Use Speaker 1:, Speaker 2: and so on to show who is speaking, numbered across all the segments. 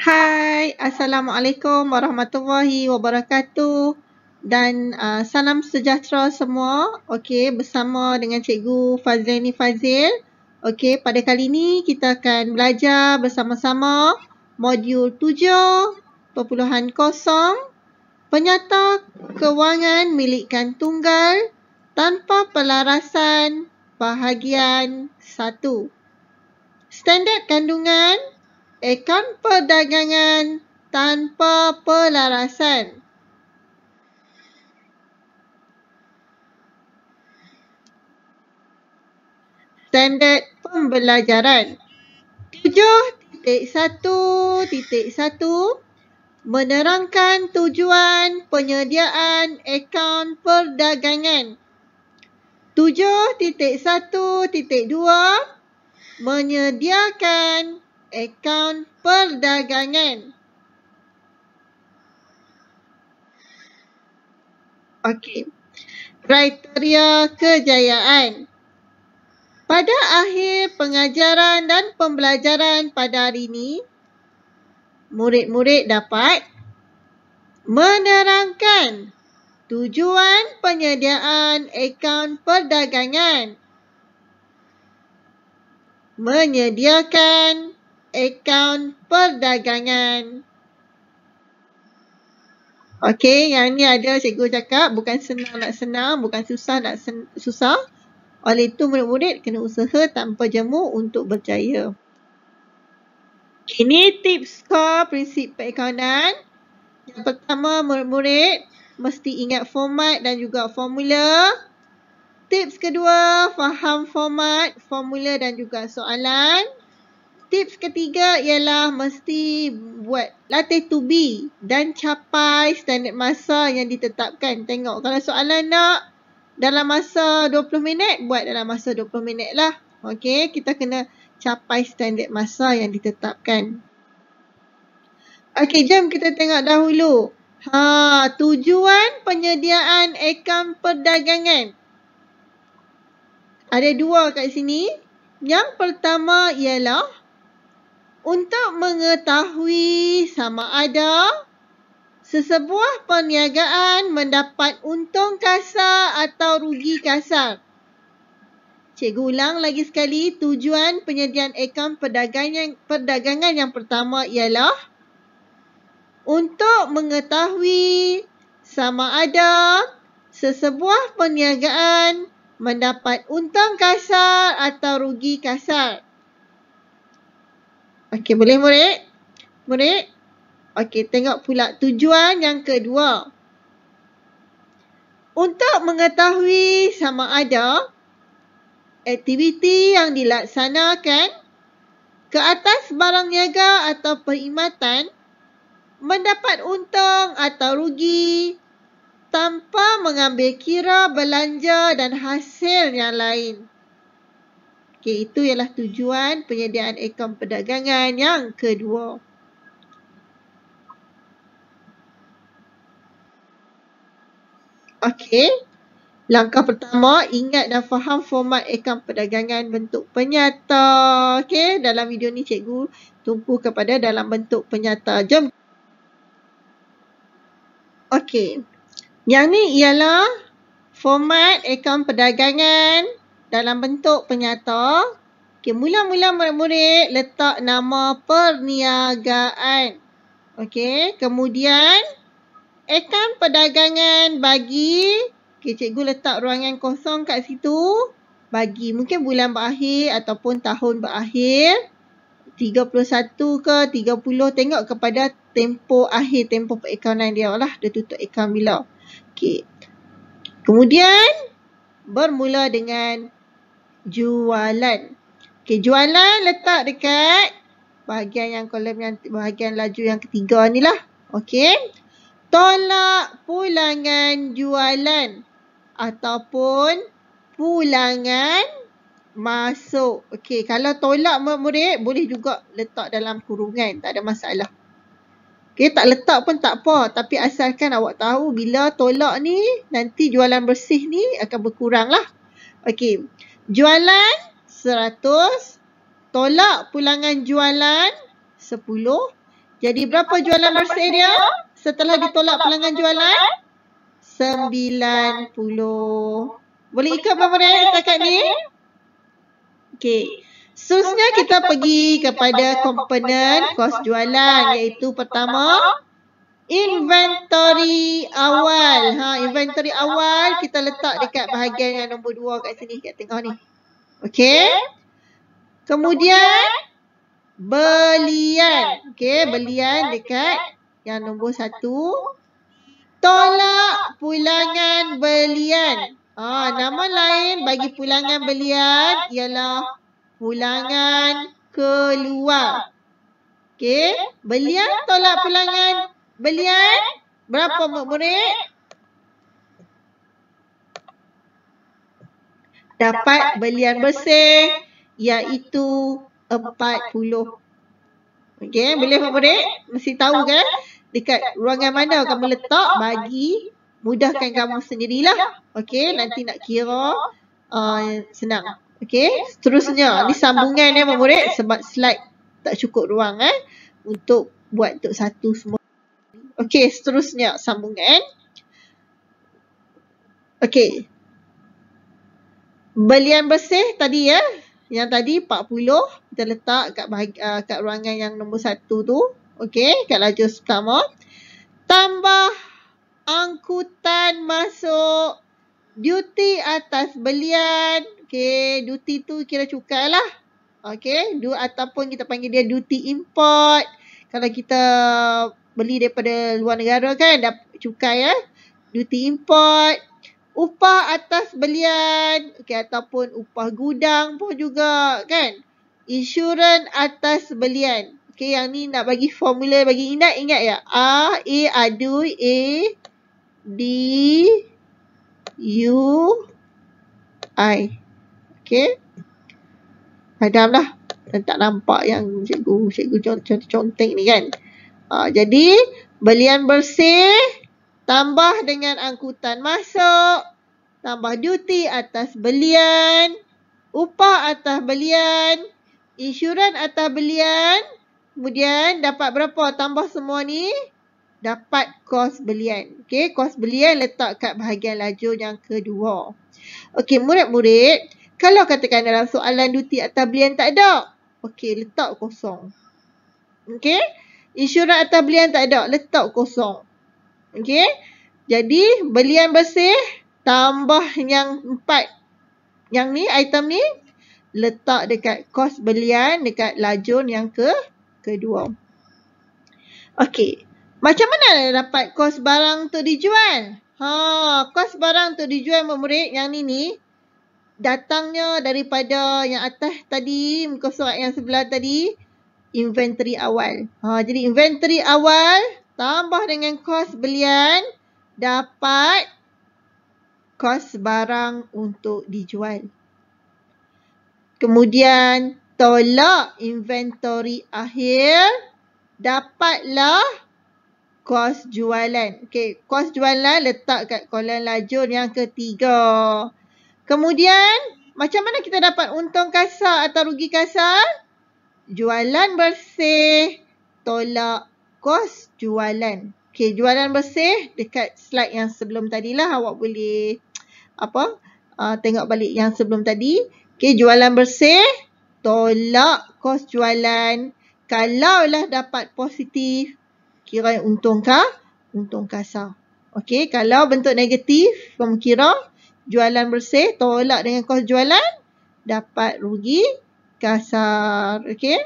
Speaker 1: Hai, Assalamualaikum Warahmatullahi Wabarakatuh dan uh, salam sejahtera semua. Okey, bersama dengan Cikgu Fazlini Fazil. Okey, pada kali ini kita akan belajar bersama-sama modul kosong, Penyata Kewangan milikkan Tunggal Tanpa Pelarasan Bahagian 1 Standard Kandungan akaun perdagangan tanpa pelarasan. Standard pembelajaran 7.1.1 menerangkan tujuan penyediaan akaun perdagangan. 7.1.2 menyediakan akaun perdagangan. Okey. Kriteria kejayaan. Pada akhir pengajaran dan pembelajaran pada hari ini, murid-murid dapat menerangkan tujuan penyediaan akaun perdagangan. Menyediakan akaun perdagangan. Okey, yang ni ada cikgu cakap bukan senang nak senang, bukan susah nak sen- susah. Oleh itu murid-murid kena usaha tanpa jemu untuk berjaya. Ini tips skor prinsip perikanan. Yang pertama murid-murid mesti ingat format dan juga formula. Tips kedua, faham format, formula dan juga soalan. Tips ketiga ialah mesti buat latih to be dan capai standard masa yang ditetapkan. Tengok kalau soalan nak dalam masa 20 minit, buat dalam masa 20 minit lah. Okay, kita kena capai standard masa yang ditetapkan. Okay, jom kita tengok dahulu. Ha, tujuan penyediaan akaun perdagangan. Ada dua kat sini. Yang pertama ialah untuk mengetahui sama ada sesebuah perniagaan mendapat untung kasar atau rugi kasar. Cikgu ulang lagi sekali tujuan penyediaan akaun perdagangan, perdagangan yang pertama ialah untuk mengetahui sama ada sesebuah perniagaan mendapat untung kasar atau rugi kasar. Okey boleh murid? Murid? Okey tengok pula tujuan yang kedua. Untuk mengetahui sama ada aktiviti yang dilaksanakan ke atas barang niaga atau perkhidmatan mendapat untung atau rugi tanpa mengambil kira belanja dan hasil yang lain. Okay, itu ialah tujuan penyediaan akaun perdagangan yang kedua. Okey, langkah pertama ingat dan faham format akaun perdagangan bentuk penyata. Okey, dalam video ni cikgu tumpu kepada dalam bentuk penyata. Jom. Okey, yang ni ialah format akaun perdagangan dalam bentuk penyata. Okey, mula-mula murid-murid letak nama perniagaan. Okey, kemudian akaun perdagangan bagi. Okey, cikgu letak ruangan kosong kat situ. Bagi mungkin bulan berakhir ataupun tahun berakhir. 31 ke 30 tengok kepada tempo akhir tempo perakaunan dia lah. Dia tutup akaun bila. Okey. Kemudian bermula dengan jualan. Okey, jualan letak dekat bahagian yang kolom yang bahagian laju yang ketiga ni lah. Okey. Tolak pulangan jualan ataupun pulangan masuk. Okey, kalau tolak murid boleh juga letak dalam kurungan. Tak ada masalah. Okey, tak letak pun tak apa. Tapi asalkan awak tahu bila tolak ni nanti jualan bersih ni akan berkurang lah. Okey. Jualan 100. Tolak pulangan jualan 10. Jadi berapa jualan merchant area setelah ditolak pulangan jualan? 90. Boleh ikut pemerintah setakat ni? Okey. Seterusnya kita pergi kepada komponen kos jualan iaitu Pertama inventory awal. Ha, inventory awal kita letak dekat bahagian yang nombor dua kat sini, kat tengah ni. Okay, Kemudian, belian. okay, belian dekat yang nombor satu. Tolak pulangan belian. Ha, nama lain bagi pulangan belian ialah pulangan keluar. Okey, belian tolak pulangan Belian? Berapa mak murid? Dapat belian bersih iaitu 40. Okey, boleh mak murid? Mesti tahu kan? Dekat ruangan mana kamu letak bagi mudahkan kamu sendirilah. Okey, nanti nak kira uh, ah, senang. Okey, seterusnya. Ini sambungan ya, ya mak murid sebab slide tak cukup ruang eh untuk buat untuk satu semua. Okey, seterusnya sambungan. Okey. Belian bersih tadi ya. Yang tadi 40 kita letak kat bahagian uh, kat ruangan yang nombor 1 tu. Okey, kat laju utama. Tambah angkutan masuk duty atas belian. Okey, duty tu kira cukai lah. Okey, du ataupun kita panggil dia duty import. Kalau kita beli daripada luar negara kan dah cukai eh duty import upah atas belian okey ataupun upah gudang pun juga kan insurans atas belian okay yang ni nak bagi formula bagi ingat ingat ya a e adui a D u i okay okey lah tak nampak yang cikgu cikgu conteng ni kan Ha, jadi belian bersih tambah dengan angkutan masuk tambah duty atas belian upah atas belian insurans atas belian kemudian dapat berapa tambah semua ni dapat kos belian okey kos belian letak kat bahagian laju yang kedua okey murid-murid kalau katakan dalam soalan duty atas belian tak ada okey letak kosong okey Isyarat atau belian tak ada. Letak kosong. Okey. Jadi belian bersih tambah yang empat. Yang ni item ni letak dekat kos belian dekat lajun yang ke kedua. Okey. Macam mana dapat kos barang tu dijual? Ha, kos barang tu dijual murid yang ni ni datangnya daripada yang atas tadi muka surat yang sebelah tadi inventory awal. Ha, jadi inventory awal tambah dengan kos belian dapat kos barang untuk dijual. Kemudian tolak inventory akhir dapatlah kos jualan. Okey, kos jualan letak kat kolam lajur yang ketiga. Kemudian macam mana kita dapat untung kasar atau rugi kasar? jualan bersih tolak kos jualan. Okey, jualan bersih dekat slide yang sebelum tadilah awak boleh apa uh, tengok balik yang sebelum tadi. Okey, jualan bersih tolak kos jualan. Kalaulah dapat positif, kira untungkah? Untung kasar. Okey, kalau bentuk negatif, kamu kira jualan bersih tolak dengan kos jualan dapat rugi kasar. Okey.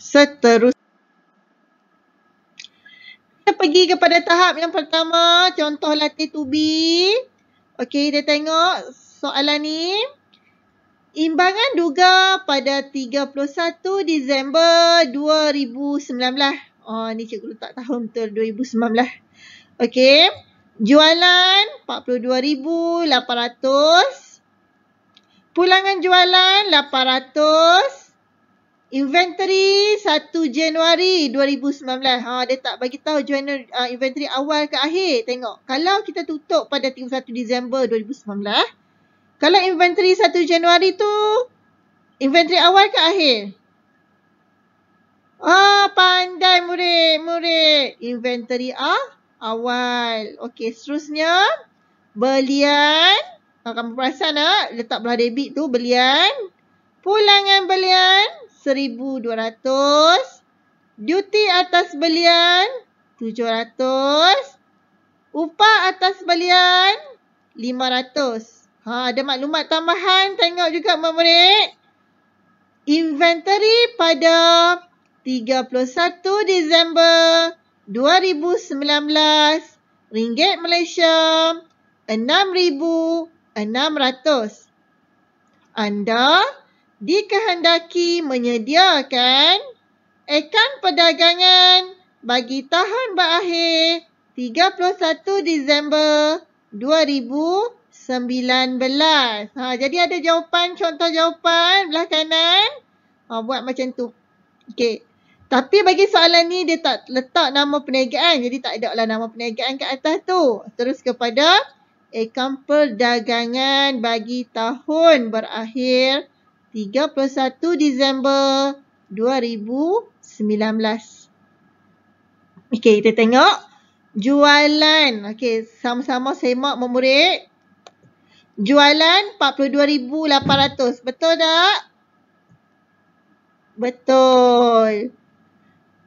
Speaker 1: Seterusnya. Kita pergi kepada tahap yang pertama. Contoh latih to be. Okey, kita tengok soalan ni. Imbangan duga pada 31 Disember 2019. Oh, ni cikgu letak tahun betul 2019. Okey. Jualan 42,800. Pulangan jualan 800. Inventory 1 Januari 2019. Ha, dia tak bagi tahu jualan uh, inventory awal ke akhir. Tengok. Kalau kita tutup pada 31 Disember 2019. Kalau inventory 1 Januari tu. Inventory awal ke akhir? Ah, oh, pandai murid, murid. Inventory A, ah, awal. Okey, seterusnya. Belian. Kalau kamu perasan tak, letak belah debit tu belian. Pulangan belian, seribu dua ratus, Duty atas belian, tujuh ratus, Upah atas belian, lima ratus. Ha, ada maklumat tambahan, tengok juga memerik. Inventory pada 31 Disember 2019. Ringgit Malaysia, RM6,000. 600. Anda dikehendaki menyediakan akaun perdagangan bagi tahun berakhir 31 Disember 2019. Ha, jadi ada jawapan, contoh jawapan belah kanan. Ha, buat macam tu. Okey. Tapi bagi soalan ni dia tak letak nama perniagaan. Jadi tak ada lah nama perniagaan kat atas tu. Terus kepada ekampel dagangan bagi tahun berakhir 31 Disember 2019. Okey, kita tengok jualan. Okey, sama-sama semak memurid. Jualan 42,800. Betul tak? Betul.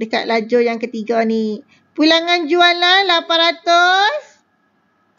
Speaker 1: Dekat laju yang ketiga ni. Pulangan jualan 800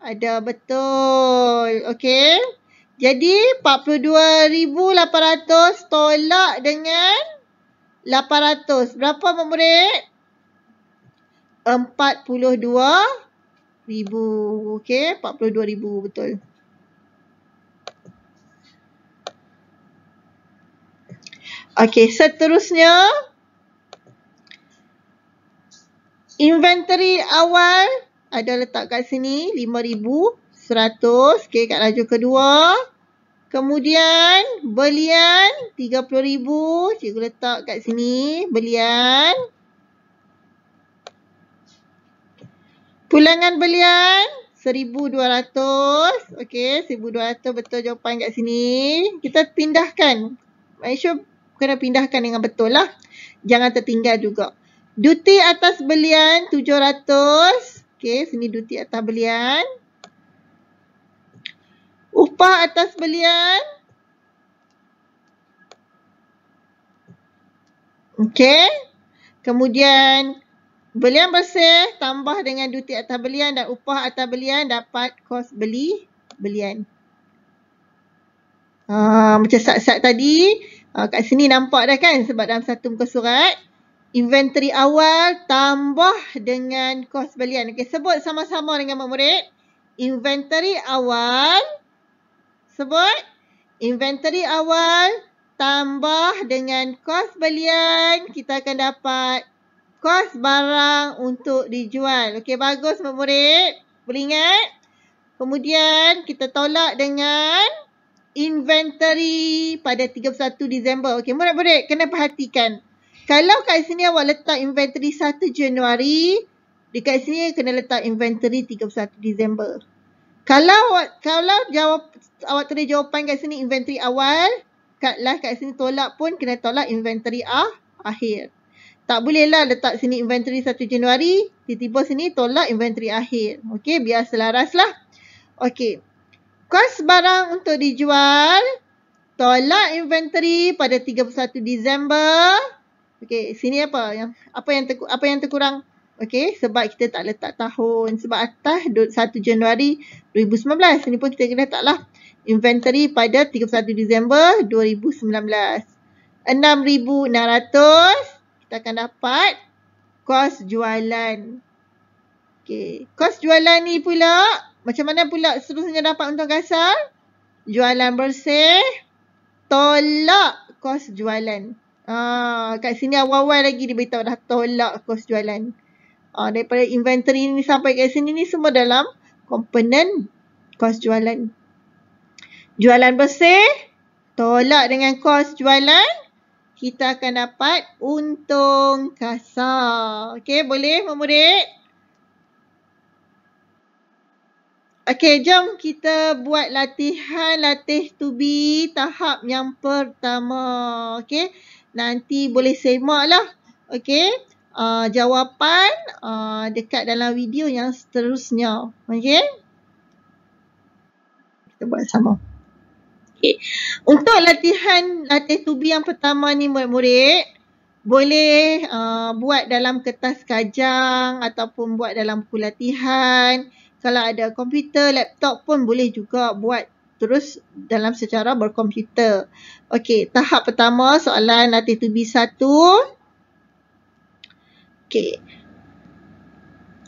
Speaker 1: ada betul. Okey. Jadi 42,800 tolak dengan 800. Berapa memurid? 42,000. Okey. 42,000 betul. Okey. Seterusnya. Inventory awal ada letak kat sini 5,100. Okey, kat laju kedua. Kemudian belian 30,000. Cikgu letak kat sini belian. Pulangan belian 1,200. Okey, 1,200 betul jawapan kat sini. Kita pindahkan. Make sure kena pindahkan dengan betul lah. Jangan tertinggal juga. Duty atas belian 700. Okey, sini duty atas belian. Upah atas belian. Okey. Kemudian belian bersih tambah dengan duty atas belian dan upah atas belian dapat kos beli belian. Uh, macam sat-sat tadi uh, kat sini nampak dah kan sebab dalam satu muka surat inventory awal tambah dengan kos belian. Okey, sebut sama-sama dengan murid. Inventory awal sebut inventory awal tambah dengan kos belian, kita akan dapat kos barang untuk dijual. Okey, bagus murid. Boleh ingat? Kemudian kita tolak dengan inventory pada 31 Disember. Okey, murid-murid kena perhatikan. Kalau kat sini awak letak inventory 1 Januari, dekat sini kena letak inventory 31 Disember. Kalau awak, kalau jawab awak tulis jawapan kat sini inventory awal, kat lah kat sini tolak pun kena tolak inventory ah akhir. Tak bolehlah letak sini inventory 1 Januari, tiba-tiba sini tolak inventory akhir. Okey, biar selaras lah. Okey. Kos barang untuk dijual, tolak inventory pada 31 Disember. Okey, sini apa yang apa yang terku, apa yang terkurang? Okey, sebab kita tak letak tahun sebab atas 1 Januari 2019. Ini pun kita kena letaklah inventory pada 31 Disember 2019. 6600 kita akan dapat kos jualan. Okey, kos jualan ni pula macam mana pula seterusnya dapat untung kasar? Jualan bersih tolak kos jualan. Ah, kat sini awal-awal lagi dia beritahu dah tolak kos jualan. Uh, daripada inventory ni sampai kat sini ni semua dalam komponen kos jualan. Jualan bersih, tolak dengan kos jualan, kita akan dapat untung kasar. Okey, boleh memurid? Okey, jom kita buat latihan latih to be tahap yang pertama. Okey nanti boleh semak lah. Okay. Uh, ah, jawapan uh, dekat dalam video yang seterusnya. Okay. Kita buat sama. Okay. Untuk latihan latihan tubi yang pertama ni murid-murid. Boleh uh, buat dalam kertas kajang ataupun buat dalam buku Kalau ada komputer, laptop pun boleh juga buat terus dalam secara berkomputer. Okey, tahap pertama soalan latih tu be satu. Okey.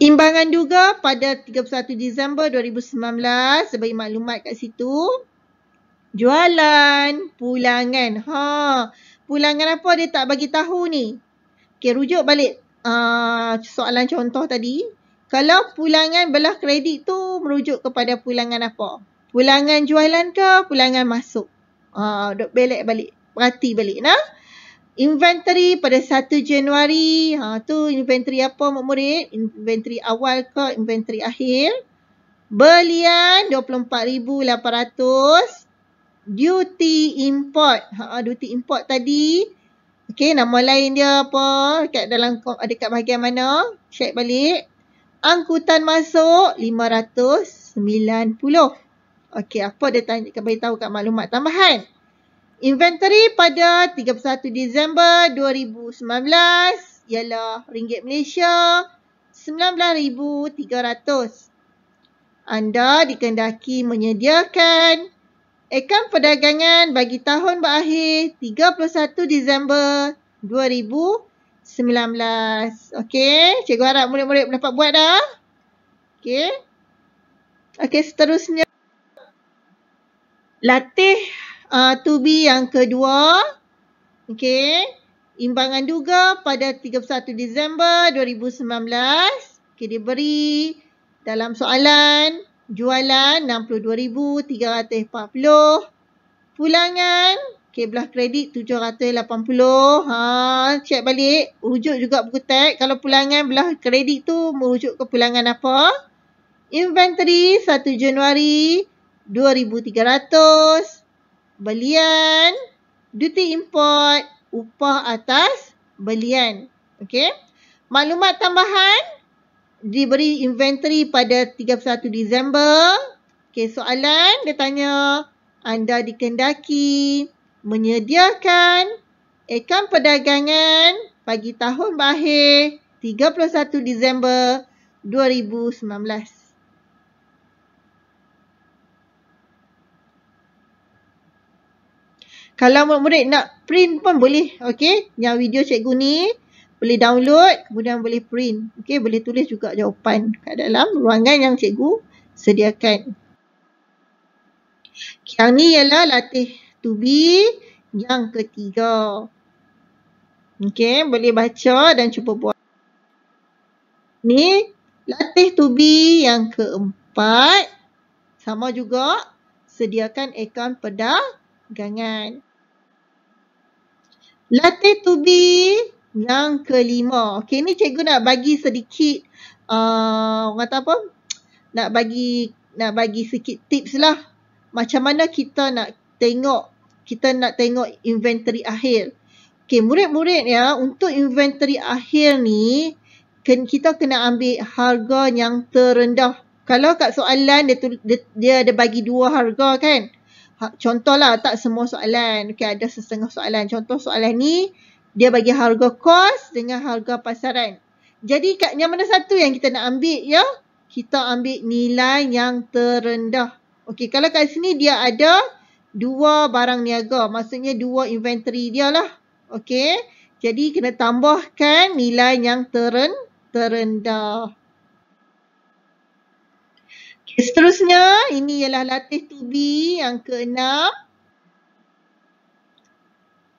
Speaker 1: Imbangan juga pada 31 Disember 2019 sebagai maklumat kat situ. Jualan, pulangan. Ha, pulangan apa dia tak bagi tahu ni? Okey, rujuk balik uh, soalan contoh tadi. Kalau pulangan belah kredit tu merujuk kepada pulangan apa? pulangan jualan ke pulangan masuk. Uh, duk belek balik. Perhati balik. Nah. Inventory pada 1 Januari. Ha, tu inventory apa mak murid? Inventory awal ke inventory akhir? Belian 24,800. Duty import. Ha, duty import tadi. Okay, nama lain dia apa? Dekat dalam, dekat bahagian mana? Check balik. Angkutan masuk 590. Okey, apa dia tanya, beritahu kat maklumat tambahan. Inventory pada 31 Disember 2019 ialah ringgit Malaysia 19,300. Anda dikendaki menyediakan akaun perdagangan bagi tahun berakhir 31 Disember 2019. Okey, cikgu harap murid-murid dapat buat dah. Okey. Okey, seterusnya latih uh, tubi yang kedua. okay? Imbangan duga pada 31 Disember 2019. Okey, dia beri dalam soalan jualan RM62,340. Pulangan, okey, belah kredit RM780. Ha, check balik. Rujuk juga buku tag. Kalau pulangan belah kredit tu merujuk ke pulangan apa? Inventory 1 Januari 2300 belian duty import upah atas belian okey maklumat tambahan diberi inventory pada 31 Disember okey soalan dia tanya anda dikendaki menyediakan akaun perdagangan bagi tahun berakhir 31 Disember 2019 Kalau murid-murid nak print pun boleh. Okey. Yang video cikgu ni boleh download kemudian boleh print. Okey. Boleh tulis juga jawapan kat dalam ruangan yang cikgu sediakan. Yang ni ialah latih to be yang ketiga. Okey. Boleh baca dan cuba buat. Ni latih to be yang keempat. Sama juga sediakan akaun pedagangan. Latte to be yang kelima. Okay ni cikgu nak bagi sedikit uh, orang kata apa? Nak bagi nak bagi sikit tips lah. Macam mana kita nak tengok kita nak tengok inventory akhir. Okay murid-murid ya untuk inventory akhir ni kita kena ambil harga yang terendah. Kalau kat soalan dia, dia, dia ada bagi dua harga kan. Ha, contohlah tak semua soalan. Okay, ada setengah soalan. Contoh soalan ni, dia bagi harga kos dengan harga pasaran. Jadi, kat, yang mana satu yang kita nak ambil, ya? Kita ambil nilai yang terendah. Okay, kalau kat sini dia ada dua barang niaga. Maksudnya dua inventory dia lah. Okay, jadi kena tambahkan nilai yang teren, terendah. Seterusnya, ini ialah latih to be yang keenam.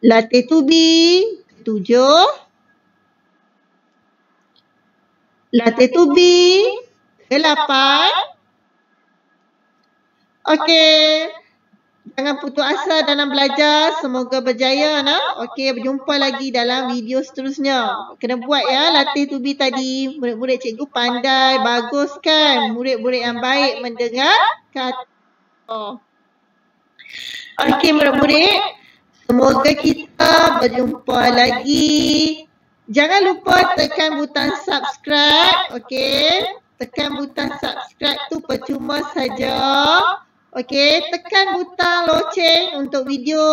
Speaker 1: Latih to be, ketujuh. Latih to be, kelapan. Okey. Okay. Jangan putus asa dalam belajar. Semoga berjaya nak. Okey, berjumpa lagi dalam video seterusnya. Kena buat ya latih tubi tadi. Murid-murid cikgu pandai. Bagus kan? Murid-murid yang baik mendengar kata. Okey, murid-murid. Semoga kita berjumpa lagi. Jangan lupa tekan butang subscribe. Okey. Tekan butang subscribe tu percuma saja. Okey, tekan butang loceng untuk video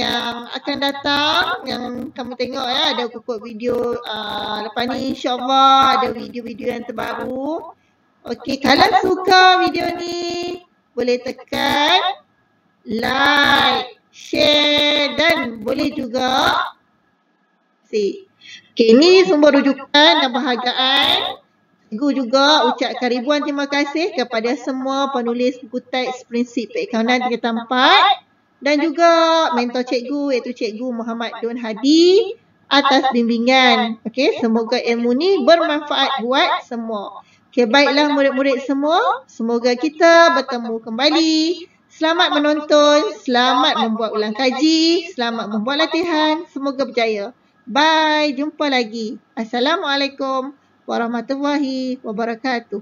Speaker 1: yang akan datang yang kamu tengok ya ada kukuk video uh, lepas ni insyaallah ada video-video yang terbaru. Okey, kalau suka video ni boleh tekan like, share dan boleh juga see. Okey, ni sumber rujukan dan penghargaan Cikgu juga ucapkan ribuan terima kasih kepada semua penulis buku teks prinsip perikanan tingkat tempat dan juga mentor cikgu iaitu cikgu Muhammad Don Hadi atas bimbingan. Okey, semoga ilmu ni bermanfaat buat semua. Okey, baiklah murid-murid semua, semoga kita bertemu kembali. Selamat menonton, selamat membuat ulang kaji, selamat membuat latihan, semoga berjaya. Bye, jumpa lagi. Assalamualaikum warahmatullahi wabarakatuh.